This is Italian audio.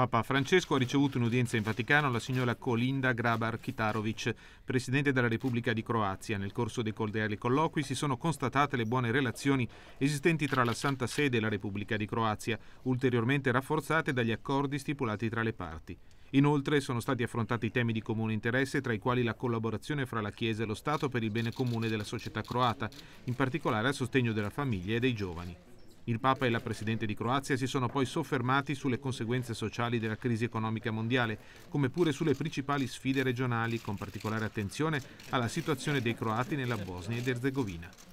Papa Francesco ha ricevuto in udienza in Vaticano la signora Colinda Grabar-Kitarovic, Presidente della Repubblica di Croazia. Nel corso dei cordiali colloqui si sono constatate le buone relazioni esistenti tra la Santa Sede e la Repubblica di Croazia, ulteriormente rafforzate dagli accordi stipulati tra le parti. Inoltre sono stati affrontati temi di comune interesse, tra i quali la collaborazione fra la Chiesa e lo Stato per il bene comune della società croata, in particolare a sostegno della famiglia e dei giovani. Il Papa e la Presidente di Croazia si sono poi soffermati sulle conseguenze sociali della crisi economica mondiale, come pure sulle principali sfide regionali, con particolare attenzione alla situazione dei croati nella Bosnia ed Erzegovina.